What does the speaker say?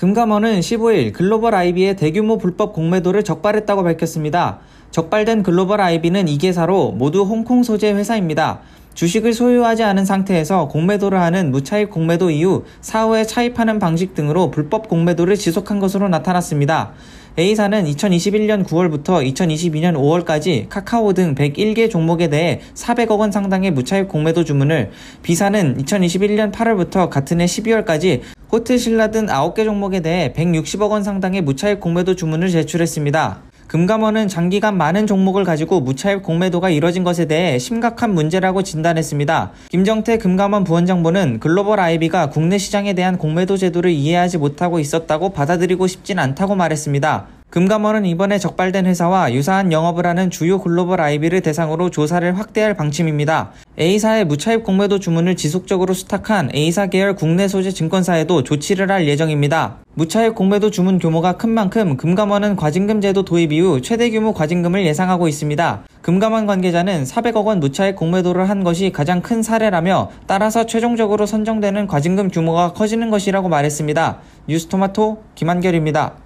금감원은 15일 글로벌 아이비의 대규모 불법 공매도를 적발했다고 밝혔습니다. 적발된 글로벌 아이비는 2개사로 모두 홍콩 소재 회사입니다. 주식을 소유하지 않은 상태에서 공매도를 하는 무차입 공매도 이후 사후에 차입하는 방식 등으로 불법 공매도를 지속한 것으로 나타났습니다. A사는 2021년 9월부터 2022년 5월까지 카카오 등 101개 종목에 대해 400억 원 상당의 무차입 공매도 주문을 B사는 2021년 8월부터 같은 해 12월까지 호텔 신라 등 9개 종목에 대해 160억 원 상당의 무차입 공매도 주문을 제출했습니다. 금감원은 장기간 많은 종목을 가지고 무차입 공매도가 이뤄진 것에 대해 심각한 문제라고 진단했습니다. 김정태 금감원 부원장보는 글로벌 IB가 국내 시장에 대한 공매도 제도를 이해하지 못하고 있었다고 받아들이고 싶진 않다고 말했습니다. 금감원은 이번에 적발된 회사와 유사한 영업을 하는 주요 글로벌 IB를 대상으로 조사를 확대할 방침입니다. A사의 무차입 공매도 주문을 지속적으로 수탁한 A사 계열 국내 소재 증권사에도 조치를 할 예정입니다. 무차입 공매도 주문 규모가 큰 만큼 금감원은 과징금 제도 도입 이후 최대 규모 과징금을 예상하고 있습니다. 금감원 관계자는 400억 원 무차입 공매도를 한 것이 가장 큰 사례라며 따라서 최종적으로 선정되는 과징금 규모가 커지는 것이라고 말했습니다. 뉴스토마토 김한결입니다.